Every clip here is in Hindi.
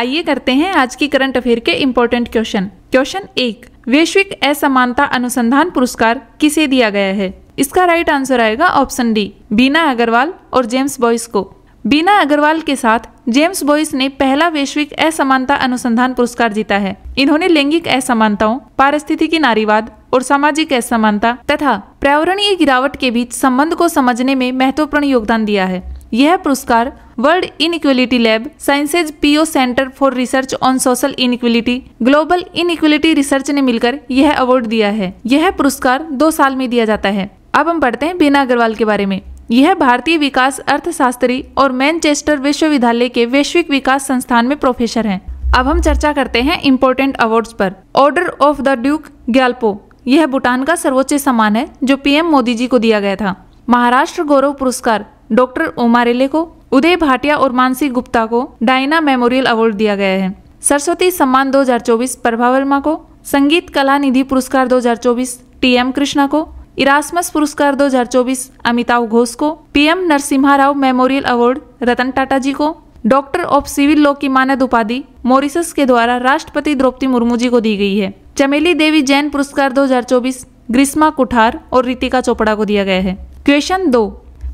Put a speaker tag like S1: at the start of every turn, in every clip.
S1: आइए करते हैं आज की करंट अफेयर के इम्पोर्टेंट क्वेश्चन क्वेश्चन एक वैश्विक असमानता अनुसंधान पुरस्कार किसे दिया गया है इसका राइट आंसर आएगा ऑप्शन डी बीना अग्रवाल और जेम्स बॉयस को बीना अग्रवाल के साथ जेम्स बॉयस ने पहला वैश्विक असमानता अनुसंधान पुरस्कार जीता है इन्होंने लैंगिक असमानताओं पारिस्थितिकी नारीवाद और सामाजिक असमानता तथा पर्यावरणीय गिरावट के बीच संबंध को समझने में महत्वपूर्ण योगदान दिया है यह पुरस्कार world inequality lab Sciences Po centre for research on social inequality global inequality research ने मिलकर यह अवार्ड दिया है यह पुरस्कार दो साल में दिया जाता है अब हम पढ़ते हैं बीना अग्रवाल के बारे में यह भारतीय विकास अर्थशास्त्री और मैनचेस्टर विश्वविद्यालय के वैश्विक विकास संस्थान में प्रोफेसर हैं अब हम चर्चा करते हैं इम्पोर्टेंट अवार्ड्स पर order of the Druk Gyalpo यह भूटान का सर्वोच्च सम्मान है जो पीएम मोदी जी को दिया गया था महाराष्ट्र गौरव पुरस्कार डॉक्टर ओमारेले को उदय भाटिया और मानसी गुप्ता को डायना मेमोरियल अवार्ड दिया गया है सरस्वती सम्मान 2024 प्रभा वर्मा को संगीत कला निधि पुरस्कार 2024 टीएम कृष्णा को इरासमस पुरस्कार 2024 अमिताभ घोष को PM Narasimha Rao memorial award Ratan Tata ji को डॉक्टर ऑफ सिविल लॉ की मानद उपाधि मॉरिसस के द्वारा राष्ट्रपति द्रौपदी मुर्मू जी को दी गई है चमेली देवी जैन पुरस्कार 2024 ग्रीष्मा कुठार और रितिका चोपड़ा को दिया गया है क्वेश्चन दो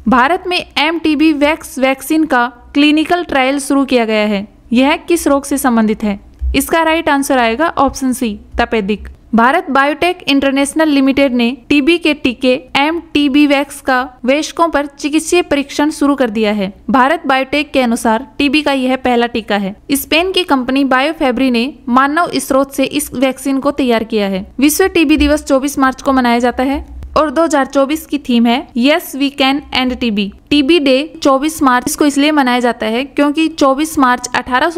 S1: भारत में एम टी वैक्स वैक्सीन का क्लिनिकल ट्रायल शुरू किया गया है यह किस रोग से संबंधित है इसका राइट आंसर आएगा ऑप्शन सी तपेदिक भारत बायोटेक इंटरनेशनल लिमिटेड ने टीबी के टीके एम टीबी वैक्स का वेशकों पर चिकित्सीय परीक्षण शुरू कर दिया है भारत बायोटेक के अनुसार टीबी का यह पहला टीका है स्पेन की कंपनी बायोफेब्री ने मानव स्रोत से इस वैक्सीन को तैयार किया है विश्व टीबी दिवस 24 मार्च को मनाया जाता है और 2024 की थीम है yes we can end TB TB day 24 मार्च को इसलिए मनाया जाता है क्योंकि 24 मार्च अठारह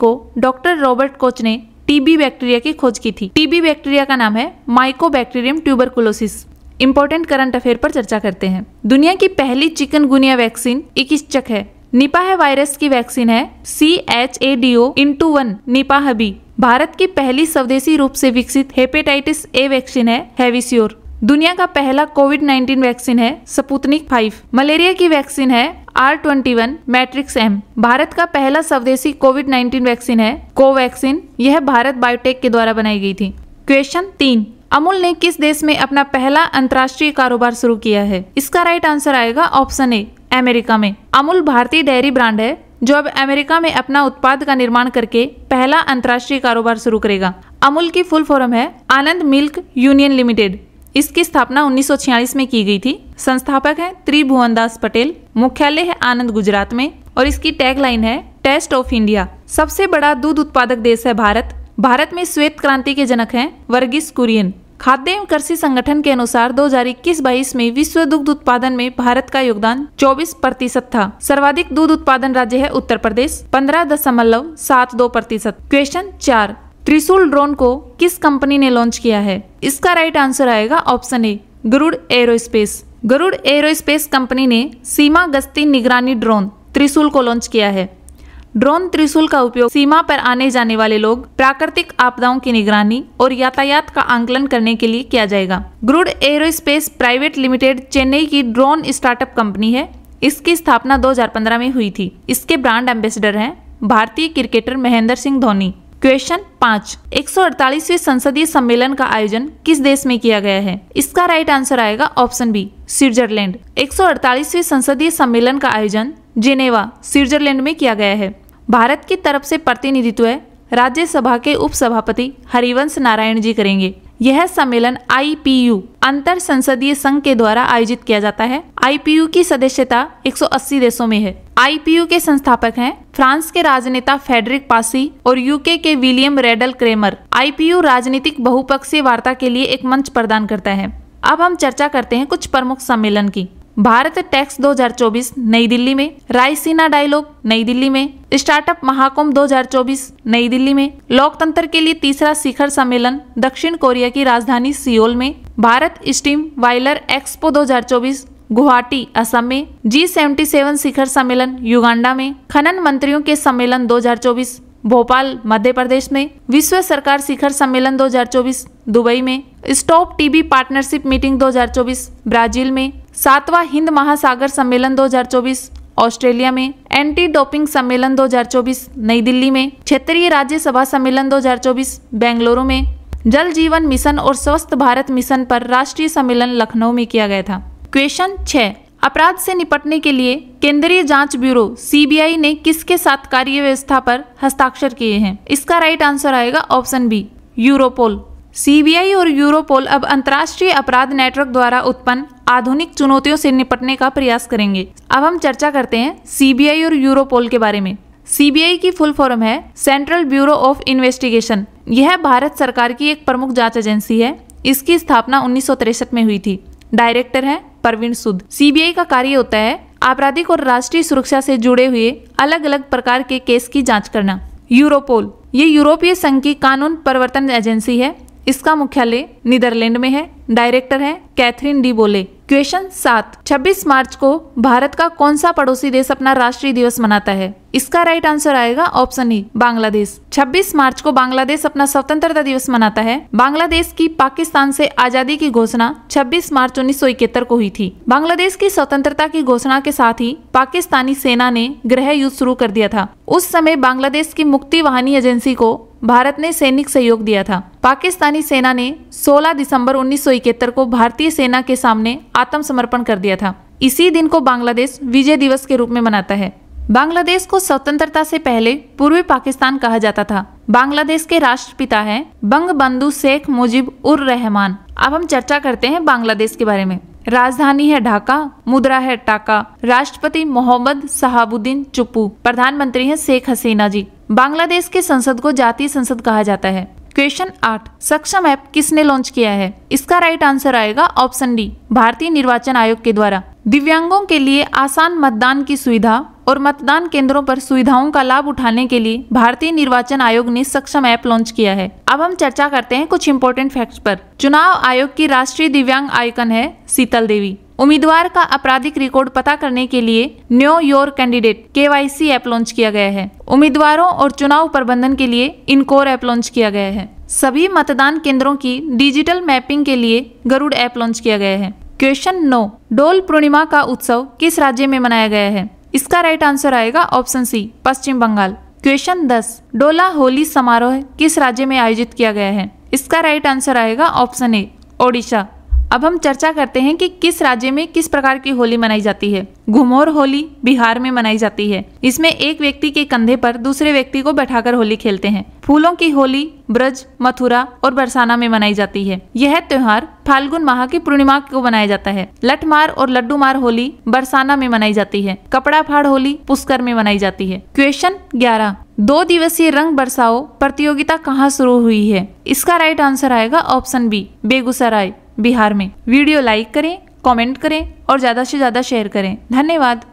S1: को डॉक्टर रॉबर्ट कोच ने टीबी बैक्टीरिया की खोज की थी टीबी बैक्टीरिया का नाम है mycobacterium tuberculosis important current affair पर चर्चा करते हैं दुनिया की पहली चिकनगुनिया वैक्सीन इक्कीसचक है निपाह वायरस की वैक्सीन है C H A D O into one Nipah Bharat की पहली स्वदेशी रूप से विकसित हेपेटाइटिस ए वैक्सीन है हैविस्योर दुनिया का पहला कोविड 19 वैक्सीन है सपूतनिक 5। मलेरिया की वैक्सीन है R twenty one matrix M Bharat का पहला स्वदेशी कोविड 19 वैक्सीन है कोवैक्सीन यह भारत बायोटेक के द्वारा बनाई गई थी क्वेश्चन तीन अमूल ने किस देश में अपना पहला अंतर्राष्ट्रीय कारोबार शुरू किया है इसका राइट आंसर आएगा ऑप्शन ए अमेरिका में अमूल भारतीय डेयरी ब्रांड है जो अब अमेरिका में अपना उत्पाद का निर्माण करके पहला अंतर्राष्ट्रीय कारोबार शुरू करेगा अमूल की फुल फॉर्म है आनंद मिल्क यूनियन लिमिटेड इसकी स्थापना 1946 में की गई थी संस्थापक है त्रिभुवन दास पटेल मुख्यालय है आनंद गुजरात में और इसकी टैगलाइन है टेस्ट ऑफ इंडिया सबसे बड़ा दूध उत्पादक देश है भारत भारत में श्वेत क्रांति के जनक हैं वर्गीस कुरियन खाद्य एवं कृषि संगठन के अनुसार 2021-22 में विश्व दुग्ध उत्पादन में भारत का योगदान 24 प्रतिशत था सर्वाधिक दूध उत्पादन राज्य है उत्तर प्रदेश पंद्रह दशमलव सात दो प्रतिशत क्वेश्चन चार त्रिशूल ड्रोन को किस कंपनी ने लॉन्च किया है इसका राइट आंसर आएगा option A Garuda aerospace Garuda aerospace company ने सीमा गश्ती निगरानी ड्रोन त्रिशूल को लॉन्च किया है ड्रोन त्रिशूल का उपयोग सीमा पर आने जाने वाले लोग प्राकृतिक आपदाओं की निगरानी और यातायात का आंकलन करने के लिए किया जाएगा Garuda aerospace private limited Chennai की ड्रोन स्टार्टअप कंपनी है इसकी स्थापना 2015 में हुई थी इसके ब्रांड एम्बेसडर हैं भारतीय क्रिकेटर महेंद्र सिंह धोनी क्वेश्चन पाँच एक संसदीय सम्मेलन का आयोजन किस देश में किया गया है इसका राइट आंसर आएगा ऑप्शन बी स्विट्जरलैंड एक संसदीय सम्मेलन का आयोजन जेनेवा स्विट्जरलैंड में किया गया है भारत की तरफ से प्रतिनिधित्व राज्यसभा के उपसभापति हरिवंश नारायण जी करेंगे यह सम्मेलन आईपीयू अंतर संसदीय संघ के द्वारा आयोजित किया जाता है आईपीयू की सदस्यता 180 देशों में है आईपीयू के संस्थापक हैं फ्रांस के राजनेता फेडरिक पासी और यूके के विलियम रेडल क्रेमर आईपीयू राजनीतिक बहुपक्षीय वार्ता के लिए एक मंच प्रदान करता है अब हम चर्चा करते हैं कुछ प्रमुख सम्मेलन की भारत टैक्स 2024 नई दिल्ली में रायसीना डायलॉग नई दिल्ली में स्टार्टअप महाकुंभ 2024 नई दिल्ली में लोकतंत्र के लिए तीसरा शिखर सम्मेलन दक्षिण कोरिया की राजधानी सियोल में Bharat steam boiler expo 2024 Guwahati Assam में जी सेवेंटी सेवन शिखर सम्मेलन युगांडा में खनन मंत्रियों के सम्मेलन 2024 भोपाल मध्य प्रदेश में विश्व सरकार शिखर सम्मेलन 2024 दुबई में stop TB partnership meeting 2024 Brazil में सातवां हिंद महासागर सम्मेलन 2024 ऑस्ट्रेलिया में एंटी डोपिंग सम्मेलन 2024 नई दिल्ली में क्षेत्रीय राज्य सभा सम्मेलन 2024 बेंगलुरु में जल जीवन मिशन और स्वस्थ भारत मिशन पर राष्ट्रीय सम्मेलन लखनऊ में किया गया था क्वेश्चन छह अपराध से निपटने के लिए केंद्रीय जांच ब्यूरो सीबीआई ने किसके साथ कार्य व्यवस्था पर हस्ताक्षर किए हैं इसका राइट आंसर आएगा ऑप्शन बी यूरोपोल सीबीआई और यूरोपोल अब अंतर्राष्ट्रीय अपराध नेटवर्क द्वारा उत्पन्न आधुनिक चुनौतियों से निपटने का प्रयास करेंगे अब हम चर्चा करते हैं सीबीआई और यूरोपोल के बारे में सीबीआई की फुल फॉर्म है सेंट्रल ब्यूरो ऑफ इन्वेस्टिगेशन यह भारत सरकार की एक प्रमुख जांच एजेंसी है इसकी स्थापना उन्नीस में हुई थी डायरेक्टर है परवीन सुद सीबीआई का कार्य होता है आपराधिक और राष्ट्रीय सुरक्षा से जुड़े हुए अलग अलग प्रकार के केस की जांच करना यूरोपोल ये यूरोपीय संघ की कानून प्रवर्तन एजेंसी है इसका मुख्यालय नीदरलैंड में है डायरेक्टर हैं कैथरीन डी बोले क्वेश्चन सात 26 मार्च को भारत का कौन सा पड़ोसी देश अपना राष्ट्रीय दिवस मनाता है इसका राइट आंसर आएगा ऑप्शन ई e, बांग्लादेश 26 मार्च को बांग्लादेश अपना स्वतंत्रता दिवस मनाता है बांग्लादेश की पाकिस्तान से आजादी की घोषणा 26 मार्च उन्नीस को हुई थी बांग्लादेश की स्वतंत्रता की घोषणा के साथ ही पाकिस्तानी सेना ने गृह युद्ध शुरू कर दिया था उस समय बांग्लादेश की मुक्ति वाहनी एजेंसी को भारत ने सैनिक सहयोग दिया था पाकिस्तानी सेना ने 16 दिसंबर उन्नीस को भारतीय सेना के सामने आत्मसमर्पण कर दिया था इसी दिन को बांग्लादेश विजय दिवस के रूप में मनाता है बांग्लादेश को स्वतंत्रता से पहले पूर्वी पाकिस्तान कहा जाता था बांग्लादेश के राष्ट्रपिता हैं बंग बंधु शेख मुजिब उर रहमान अब हम चर्चा करते हैं बांग्लादेश के बारे में राजधानी है ढाका मुद्रा है टाका राष्ट्रपति मोहम्मद शहाबुद्दीन चुप्पू प्रधानमंत्री हैं शेख हसीना जी बांग्लादेश के संसद को जातीय संसद कहा जाता है क्वेश्चन आठ सक्षम ऐप किसने लॉन्च किया है इसका राइट आंसर आएगा ऑप्शन डी भारतीय निर्वाचन आयोग के द्वारा दिव्यांगों के लिए आसान मतदान की सुविधा और मतदान केंद्रों पर सुविधाओं का लाभ उठाने के लिए भारतीय निर्वाचन आयोग ने सक्षम ऐप लॉन्च किया है अब हम चर्चा करते हैं कुछ इम्पोर्टेंट फैक्ट्स पर चुनाव आयोग की राष्ट्रीय दिव्यांग आयकन है शीतल देवी उम्मीदवार का आपराधिक रिकॉर्ड पता करने के लिए न्यो योर कैंडिडेट के ऐप लॉन्च किया गया है उम्मीदवारों और चुनाव प्रबंधन के लिए इनकोर ऐप लॉन्च किया गया है सभी मतदान केंद्रों की डिजिटल मैपिंग के लिए गरुड़ ऐप लॉन्च किया गया है क्वेश्चन नो डोल पूर्णिमा का उत्सव किस राज्य में मनाया गया है इसका राइट आंसर आएगा option C Paschim Bengal question दस डोला होली समारोह किस राज्य में आयोजित किया गया है इसका राइट आंसर आएगा ऑप्शन ए ओडिशा अब हम चर्चा करते हैं कि किस राज्य में किस प्रकार की होली मनाई जाती है घुमोर होली बिहार में मनाई जाती है इसमें एक व्यक्ति के कंधे पर दूसरे व्यक्ति को बैठाकर होली खेलते हैं फूलों की होली ब्रज मथुरा और बरसाना में मनाई जाती है यह त्योहार फाल्गुन माह की पूर्णिमा को मनाया जाता है लठमार और लड्डू मार होली बरसाना में मनाई जाती है कपड़ा फाड़ होली पुष्कर में मनाई जाती है क्वेश्चन ग्यारह दो दिवसीय रंग बरसाओ प्रतियोगिता कहाँ शुरू हुई है इसका राइट आंसर आएगा ऑप्शन बी बेगूसराय बिहार में वीडियो लाइक करें कमेंट करें और ज़्यादा से ज़्यादा शेयर करें धन्यवाद